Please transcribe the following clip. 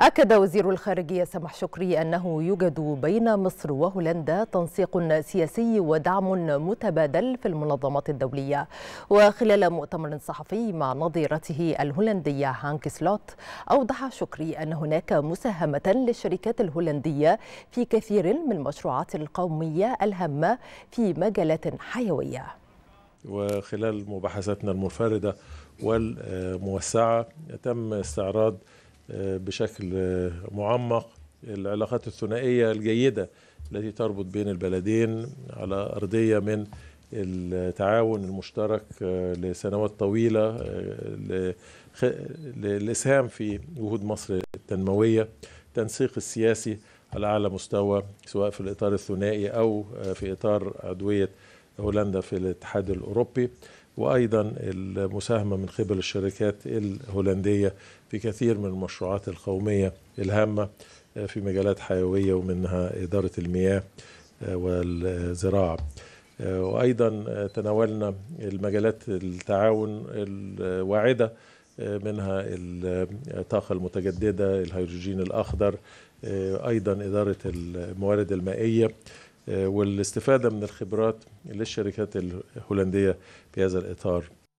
أكد وزير الخارجية سمح شكري أنه يوجد بين مصر وهولندا تنسيق سياسي ودعم متبادل في المنظمات الدولية وخلال مؤتمر صحفي مع نظيرته الهولندية هانك سلوت أوضح شكري أن هناك مساهمة للشركات الهولندية في كثير من المشروعات القومية الهامة في مجالات حيوية وخلال مباحثاتنا المنفردة والموسعة تم استعراض بشكل معمق العلاقات الثنائيه الجيده التي تربط بين البلدين على ارضيه من التعاون المشترك آه، لسنوات طويله آه، للاسهام في جهود مصر التنمويه التنسيق السياسي على اعلى مستوى سواء في الاطار الثنائي او آه، في اطار عضويه هولندا في الاتحاد الاوروبي وايضا المساهمه من قبل الشركات الهولنديه في كثير من المشروعات القوميه الهامه آه، في مجالات حيويه ومنها اداره المياه آه، والزراعه آه، وايضا تناولنا المجالات التعاون الواعده منها الطاقه المتجدده الهيدروجين الاخضر ايضا اداره الموارد المائيه آه، والاستفادة من الخبرات للشركات الهولندية في هذا الإطار